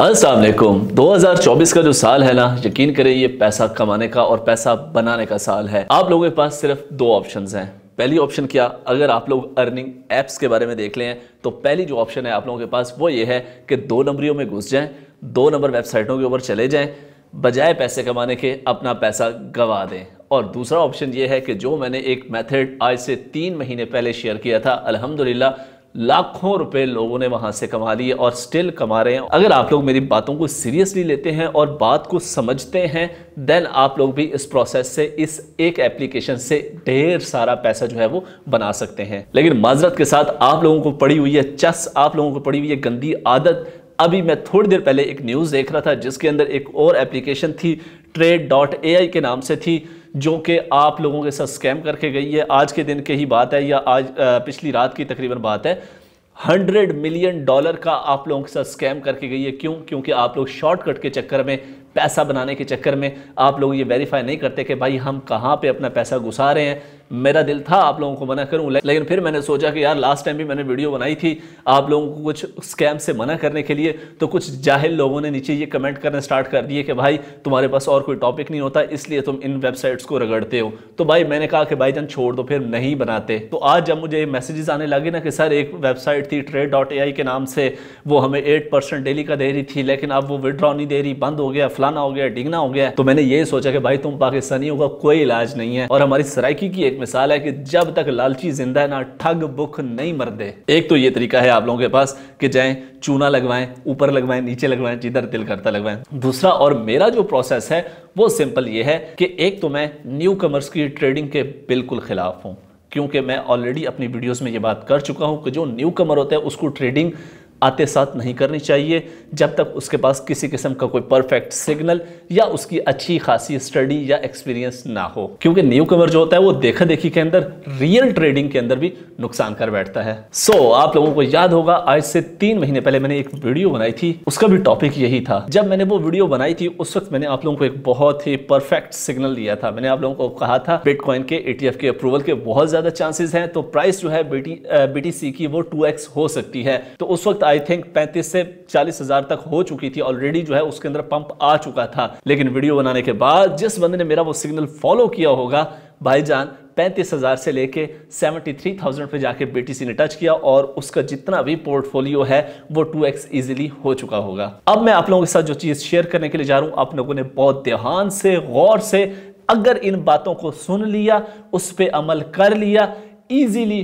असलकुम 2024 का जो साल है ना यकीन करें ये पैसा कमाने का और पैसा बनाने का साल है आप लोगों के पास सिर्फ दो ऑप्शन हैं पहली ऑप्शन क्या अगर आप लोग अर्निंग एप्स के बारे में देख लें तो पहली जो ऑप्शन है आप लोगों के पास वो ये है कि दो नंबरियों में घुस जाएं दो नंबर वेबसाइटों के ऊपर चले जाएँ बजाय पैसे कमाने के अपना पैसा गंवा दें और दूसरा ऑप्शन ये है कि जो मैंने एक मेथड आज से तीन महीने पहले शेयर किया था अल्हम्दुलिल्लाह लाखों रुपए लोगों ने वहां से कमा लिए और स्टिल कमा रहे हैं अगर आप लोग मेरी बातों को सीरियसली लेते हैं और बात को समझते हैं देन आप लोग भी इस प्रोसेस से इस एक एप्लीकेशन से ढेर सारा पैसा जो है वो बना सकते हैं लेकिन माजरत के साथ आप लोगों को पड़ी हुई है चस आप लोगों को पड़ी हुई है गंदी आदत अभी मैं थोड़ी देर पहले एक न्यूज़ देख रहा था जिसके अंदर एक और एप्लीकेशन थी ट्रेड डॉट ए आई के नाम से थी जो कि आप लोगों के साथ स्कैम करके गई है आज के दिन की ही बात है या आज पिछली रात की तकरीबन बात है हंड्रेड मिलियन डॉलर का आप लोगों के साथ स्कैम करके गई है क्यों क्योंकि आप लोग शॉर्टकट के चक्कर में पैसा बनाने के चक्कर में आप लोग ये वेरीफाई नहीं करते कि भाई हम कहाँ पे अपना पैसा घुसा रहे हैं मेरा दिल था आप लोगों को मना करूँ लेकिन फिर मैंने सोचा कि यार लास्ट टाइम भी मैंने वीडियो बनाई थी आप लोगों को कुछ स्कैम से मना करने के लिए तो कुछ जाहिल लोगों ने नीचे ये कमेंट करना स्टार्ट कर दिए कि भाई तुम्हारे पास और कोई टॉपिक नहीं होता इसलिए तुम इन वेबसाइट्स को रगड़ते हो तो भाई मैंने कहा कि भाई जान छोड़ दो फिर नहीं बनाते तो आज जब मुझे मैसेजेस आने लगे ना कि सर एक वेबसाइट थी ट्रेड के नाम से वो हमें एट डेली का दे रही थी लेकिन अब वो विड्रॉ नहीं दे रही बंद हो गया फलाना हो गया डिगना हो गया तो मैंने ये सोचा कि भाई तुम पाकिस्तानियों का कोई इलाज नहीं है और हमारी सराइकी की एक मिसाल है कि जब तक लालची जिंदा है ना ठग बुख नहीं मरदे एक तो ये तरीका है आप लोगों के पास कि जाए चूना लगवाएं ऊपर लगवाएं नीचे लगवाएं जिधर दिल करता लगवाएं दूसरा और मेरा जो प्रोसेस है वो सिंपल ये है कि एक तो मैं न्यू कमर्स की ट्रेडिंग के बिल्कुल खिलाफ हूँ क्योंकि मैं ऑलरेडी अपनी वीडियोस में ये बात कर चुका हूँ कि जो न्यू कमर होता है उसको ट्रेडिंग साथ नहीं करनी चाहिए जब तक उसके पास किसी किस्म का कोई परफेक्ट सिग्नल या उसकी अच्छी खासी स्टडी या एक्सपीरियंस ना हो क्योंकि न्यू कमर जो होता है वो देखा देखी के अंदर रियल ट्रेडिंग के अंदर भी नुकसान कर बैठता है सो so, आप लोगों को याद होगा आज से तीन महीने पहले मैंने एक वीडियो बनाई थी उसका भी टॉपिक यही था जब मैंने वो वीडियो बनाई थी उस वक्त मैंने आप लोगों को एक बहुत ही परफेक्ट सिग्नल दिया था मैंने आप लोगों को कहा था बिटकॉइन के एटीएफ e के अप्रूवल के बहुत ज्यादा चांसेस हैं तो प्राइस जो है बीटीसी की वो टू हो सकती है तो उस वक्त आई थिंक 35 से चालीस हजार तक हो चुकी थी ऑलरेडी जो है उसके अंदर पंप आ चुका था लेकिन वीडियो बनाने के बाद जिस बंदे ने मेरा वो सिग्नल फॉलो किया होगा भाईजान पैंतीस हज़ार से लेके 73,000 पे जाके बीटीसी ने टच किया और उसका जितना भी पोर्टफोलियो है वो 2x एक्स ईजिली हो चुका होगा अब मैं आप लोगों के साथ जो चीज़ शेयर करने के लिए जा रहा हूं आप लोगों ने बहुत ध्यान से गौर से अगर इन बातों को सुन लिया उस पर अमल कर लिया easily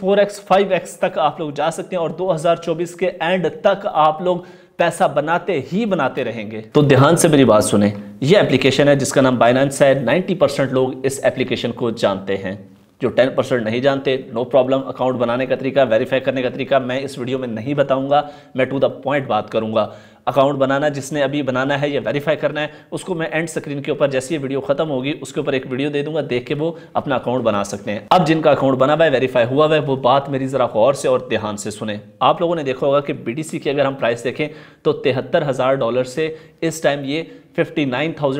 four X five X तक आप लोग जा सकते हैं और 2024 के एंड तक आप लोग पैसा बनाते ही बनाते रहेंगे तो ध्यान से मेरी बात सुने ये एप्लीकेशन है जिसका नाम बाइनेंस है 90 परसेंट लोग इस एप्लीकेशन को जानते हैं जो 10 परसेंट नहीं जानते नो प्रॉब्लम अकाउंट बनाने का तरीका वेरीफाई करने का तरीका मैं इस वीडियो में नहीं बताऊंगा मैं टू द पॉइंट बात करूंगा अकाउंट बनाना जिसने अभी बनाना है या वेरीफाई करना है उसको मैं एंड स्क्रीन के ऊपर जैसी ये वीडियो खत्म होगी उसके ऊपर एक वीडियो दे दूंगा देख के वो अपना अकाउंट बना सकते हैं अब जिनका अकाउंट बना हुआ है वेरीफाई हुआ है वो बात मेरी ज़रा गौर से और ध्यान से सुने आप लोगों ने देखा होगा कि बी की अगर हम प्राइस देखें तो तिहत्तर डॉलर से इस टाइम ये फिफ्टी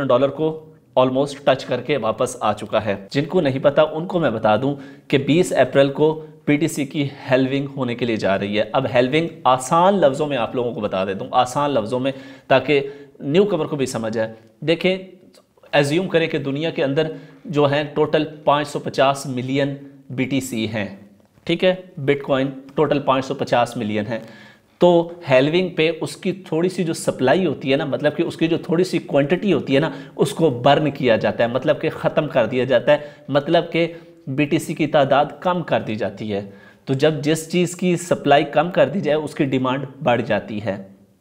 डॉलर को ऑलमोस्ट टच करके वापस आ चुका है जिनको नहीं पता उनको मैं बता दूं कि 20 अप्रैल को पीटीसी की हेल्विंग होने के लिए जा रही है अब हेल्विंग आसान लफ्ज़ों में आप लोगों को बता दे दूँ आसान लफ्ज़ों में ताकि न्यू कमर को भी समझ आए देखें एज्यूम करें कि दुनिया के अंदर जो हैं टोटल 550 मिलियन बीटीसी हैं ठीक है बिटकॉइन टोटल 550 मिलियन है तो हेलविंग पे उसकी थोड़ी सी जो सप्लाई होती है ना मतलब कि उसकी जो थोड़ी सी क्वांटिटी होती है ना उसको बर्न किया जाता है मतलब कि ख़त्म कर दिया जाता है मतलब कि बीटीसी की तादाद कम कर दी जाती है तो जब जिस चीज़ की सप्लाई कम कर दी जाए उसकी डिमांड बढ़ जाती है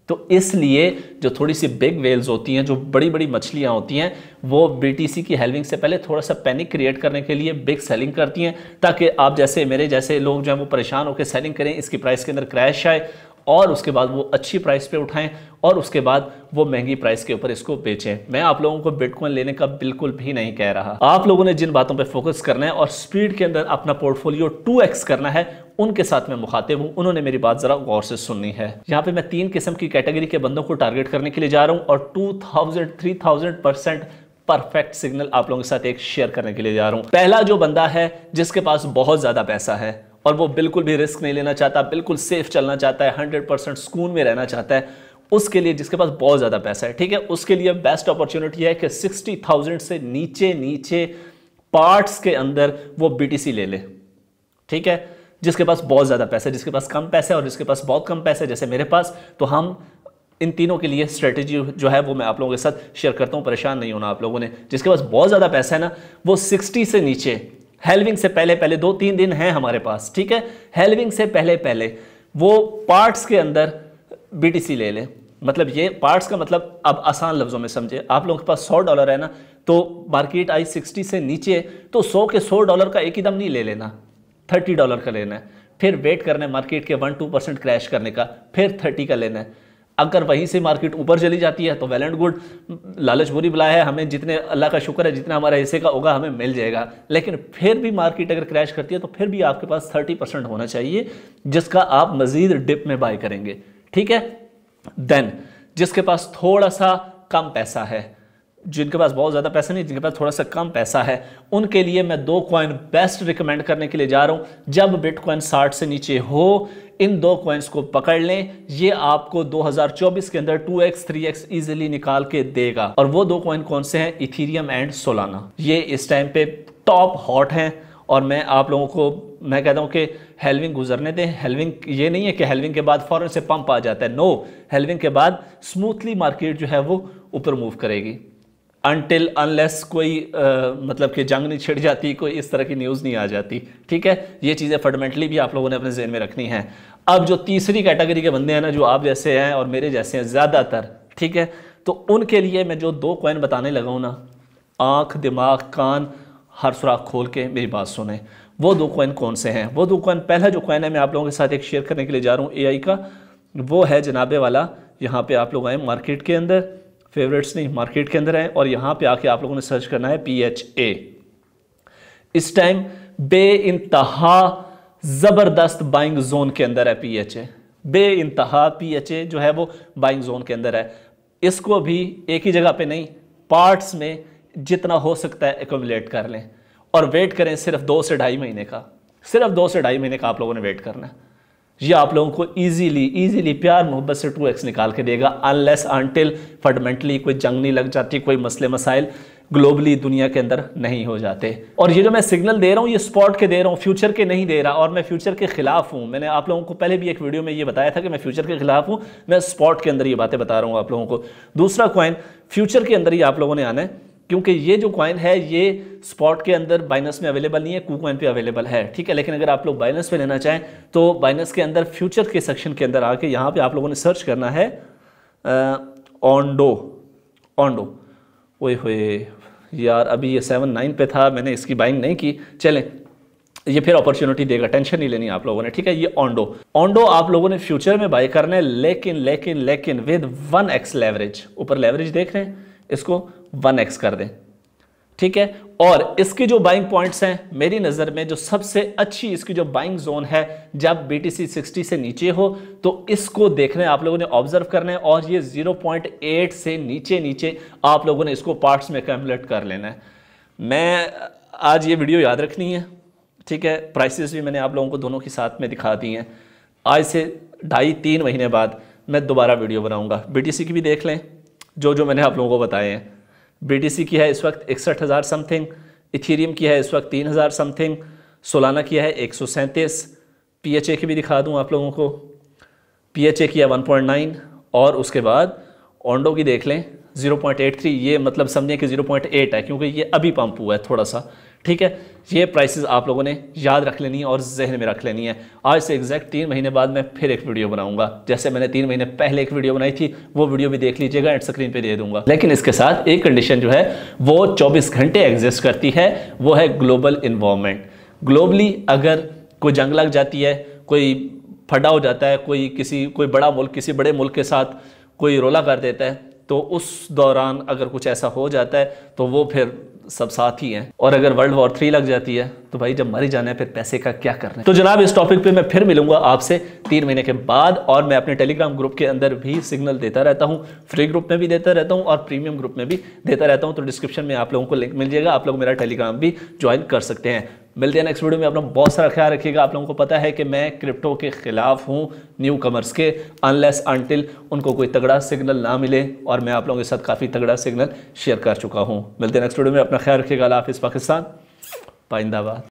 तो इसलिए जो थोड़ी सी बिग वेल्स होती हैं जो बड़ी बड़ी मछलियाँ होती हैं वो बी की हेल्विंग से पहले थोड़ा सा पैनिक क्रिएट करने के लिए बिग सेलिंग करती हैं ताकि आप जैसे मेरे जैसे लोग जो हैं वो परेशान होकर सेलिंग करें इसकी प्राइस के अंदर क्रैश आए और उसके बाद वो अच्छी प्राइस पे उठाएं और उसके बाद वो महंगी प्राइस के ऊपर इसको बेचें मैं आप लोगों को बिटकॉइन लेने का बिल्कुल भी नहीं कह रहा आप लोगों ने जिन बातों पे फोकस करना है और स्पीड के अंदर अपना पोर्टफोलियो 2x करना है उनके साथ मैं मुखातिब हूँ उन्होंने मेरी बात जरा गौर से सुननी है यहाँ पे मैं तीन किस्म की कैटेगरी के बंदों को टारगेट करने के लिए जा रहा हूँ और two thousand percent perfect signal आप लोगों के साथ एक शेयर करने के लिए जा रहा हूँ पहला जो बंदा है जिसके पास बहुत ज्यादा पैसा है और वो बिल्कुल भी रिस्क नहीं लेना चाहता बिल्कुल सेफ चलना चाहता है हंड्रेड परसेंट सुकून में रहना चाहता है उसके लिए जिसके पास बहुत ज़्यादा पैसा है ठीक है उसके लिए बेस्ट अपॉर्चुनिटी है कि सिक्सटी थाउजेंड से नीचे नीचे पार्ट्स के अंदर वो बीटीसी ले ले ठीक है जिसके पास बहुत ज़्यादा पैसा है जिसके पास कम पैसा है और जिसके पास बहुत कम पैसा है जैसे मेरे पास तो हम इन तीनों के लिए स्ट्रेटेजी जो है वो मैं आप लोगों के साथ शेयर करता हूँ परेशान नहीं होना आप लोगों ने जिसके पास बहुत ज़्यादा पैसा है ना वो सिक्सटी से नीचे हेल्विंग से पहले पहले दो तीन दिन हैं हमारे पास ठीक है हेल्विंग से पहले पहले वो पार्ट्स के अंदर बीटीसी ले लें मतलब ये पार्ट्स का मतलब अब आसान लफ्ज़ों में समझे आप लोगों के पास सौ डॉलर है ना तो मार्केट आई सिक्सटी से नीचे तो सौ के सौ डॉलर का एक ही दम नहीं ले लेना थर्टी डॉलर का लेना है फिर वेट करना है मार्केट के वन टू परसेंट क्रैश करने का फिर थर्टी का लेना है अगर वहीं से मार्केट ऊपर चली जाती है तो वेल एंड गुड लालच बुरी बुलाया है हमें जितने अल्लाह का शुक्र है जितना हमारा हिस्से का होगा हमें मिल जाएगा लेकिन फिर भी मार्केट अगर क्रैश करती है तो फिर भी आपके पास थर्टी परसेंट होना चाहिए जिसका आप मज़ीद डिप में बाय करेंगे ठीक है देन जिसके पास थोड़ा सा कम पैसा है जिनके पास बहुत ज़्यादा पैसा नहीं जिनके पास थोड़ा सा कम पैसा है उनके लिए मैं दो कॉइन बेस्ट रिकमेंड करने के लिए जा रहा हूँ जब बिटकॉइन साठ से नीचे हो इन दो कॉइन्स को पकड़ लें ये आपको 2024 के अंदर 2x 3x इजीली निकाल के देगा और वो दो कॉइन कौन से हैं इथीरियम एंड सोलाना ये इस टाइम पे टॉप हॉट हैं और मैं आप लोगों को मैं कहता हूँ कि हेलविंग गुजरने दें हेलविंग ये नहीं है कि हेलविंग के बाद फ़ौरन से पंप आ जाता है नो हेलविंग के बाद स्मूथली मार्केट जो है वो ऊपर मूव करेगी अनटिल अनलेस कोई आ, मतलब कि जंग नहीं छिड़ जाती कोई इस तरह की न्यूज़ नहीं आ जाती ठीक है ये चीज़ें फंडामेंटली भी आप लोगों ने अपने जहन में रखनी है अब जो तीसरी कैटेगरी के बंदे हैं ना जो आप जैसे हैं और मेरे जैसे हैं ज़्यादातर ठीक है तो उनके लिए मैं जो दो कॉइन बताने लगा ना आँख दिमाग कान हर सुराख खोल के मेरी बात सुने वो दो कॉइन कौन से हैं वो दो कॉइन पहला जो कॉइन है मैं आप लोगों के साथ एक शेयर करने के लिए जा रहा हूँ ए का वो है जनाबे वाला यहाँ पर आप लोग आए मार्केट के अंदर फेवरेट्स नहीं मार्केट के अंदर है और यहां पे आके आप लोगों ने सर्च करना है पी एच ए इस टाइम बे इंतहा ज़बरदस्त बाइंग जोन के अंदर है पी एच ए बे इंतहा पी एच ए जो है वो बाइंग जोन के अंदर है इसको भी एक ही जगह पे नहीं पार्ट्स में जितना हो सकता है एकोमलेट कर लें और वेट करें सिर्फ दो से ढाई महीने का सिर्फ दो से ढाई महीने का आप लोगों ने वेट करना है ये आप लोगों को इजीली इजीली प्यार मोहब्बत से टू एक्स निकाल के देगा अनलेस अनटिल फंडामेंटली कोई जंग नहीं लग जाती कोई मसले मसाइल ग्लोबली दुनिया के अंदर नहीं हो जाते और ये जो मैं सिग्नल दे रहा हूँ ये स्पॉट के दे रहा हूँ फ्यूचर के नहीं दे रहा और मैं फ्यूचर के खिलाफ हूँ मैंने आप लोगों को पहले भी एक वीडियो में ये बताया था कि मैं फ्यूचर के खिलाफ हूँ मैं स्पॉट के अंदर ये बातें बता रहा हूँ आप लोगों को दूसरा क्वाइन फ्यूचर के अंदर ही आप लोगों ने आना है क्योंकि ये जो कॉइन है ये स्पॉट के अंदर बाइनस में अवेलेबल नहीं है कू कॉइन पे अवेलेबल है ठीक है लेकिन अगर आप लोग बाइनस पे लेना चाहें तो बाइनस के अंदर फ्यूचर के सेक्शन के अंदर आके यहाँ पे आप लोगों ने सर्च करना है ऑनडो ऑनडो ओए होए यार अभी ये सेवन नाइन पे था मैंने इसकी बाइंग नहीं की चलें ये फिर अपॉर्चुनिटी देगा टेंशन नहीं लेनी आप लोगों ने ठीक है ये ऑनडो ऑनडो आप लोगों ने फ्यूचर में बाई करना है लेकिन लेकिन लेकिन विद वन एक्स लेवरेज ऊपर लेवरेज देख रहे हैं इसको वन एक्स कर दें ठीक है और इसकी जो बाइंग पॉइंट्स हैं मेरी नज़र में जो सबसे अच्छी इसकी जो बाइंग जोन है जब बी टी सी सिक्सटी से नीचे हो तो इसको देखना आप लोगों ने ऑब्जर्व करना है और ये जीरो पॉइंट एट से नीचे नीचे आप लोगों ने इसको पार्ट्स में कैलकुलेट कर लेना है मैं आज ये वीडियो याद रखनी है ठीक है प्राइसेस भी मैंने आप लोगों को दोनों के साथ में दिखा दी हैं आज से ढाई तीन महीने बाद मैं दोबारा वीडियो बनाऊंगा बीटीसी की भी देख लें जो जो मैंने आप लोगों को बताए हैं बी की है इस वक्त इकसठ हज़ार समथिंग इथीरियम की है इस वक्त तीन हज़ार समथिंग सोलाना की है एक सौ सैंतीस पी एच ए की भी दिखा दूँ आप लोगों को पी एच ए की है वन पॉइंट नाइन और उसके बाद ओंडो की देख लें ज़ीरो पॉइंट एट थ्री ये मतलब समझें कि ज़ीरो पॉइंट एट है क्योंकि ये अभी पंप हुआ है थोड़ा सा ठीक है ये प्राइसेस आप लोगों ने याद रख लेनी है और जहन में रख लेनी है आज से एग्जैक्ट तीन महीने बाद मैं फिर एक वीडियो बनाऊंगा जैसे मैंने तीन महीने पहले एक वीडियो बनाई थी वो वीडियो भी देख लीजिएगा एंड स्क्रीन पे दे दूंगा लेकिन इसके साथ एक कंडीशन जो है वो 24 घंटे एग्जिस्ट करती है वो है ग्लोबल इन्वामेंट ग्लोबली अगर कोई जंग लग जाती है कोई फटा हो जाता है कोई किसी कोई बड़ा मुल्क किसी बड़े मुल्क के साथ कोई रोला कर देता है तो उस दौरान अगर कुछ ऐसा हो जाता है तो वो फिर सब साथ ही हैं और अगर वर्ल्ड वॉर थ्री लग जाती है तो भाई जब मरी जाना है फिर पैसे का क्या करना है तो जनाब इस टॉपिक पे मैं फिर मिलूंगा आपसे तीन महीने के बाद और मैं अपने टेलीग्राम ग्रुप के अंदर भी सिग्नल देता रहता हूँ फ्री ग्रुप में भी देता रहता हूँ और प्रीमियम ग्रुप में भी देता रहता हूँ तो डिस्क्रिप्शन में आप लोगों को लिंक मिल जाएगा आप लोग मेरा टेलीग्राम भी ज्वाइन कर सकते हैं मिलते हैं नेक्स्ट वीडियो में आप लोग बहुत सारा ख्याल रखिएगा आप लोगों को पता है कि मैं क्रिप्टो के खिलाफ हूँ न्यू कमर्स के अनलेस अनटिल उनको कोई तगड़ा सिग्नल ना मिले और मैं आप लोगों के साथ काफ़ी तगड़ा सिग्नल शेयर कर चुका हूँ मिलते हैं नेक्स्ट वीडियो में अपना ख्याल रखिएगा हाफिज़ पाकिस्तान पाइंदाबाद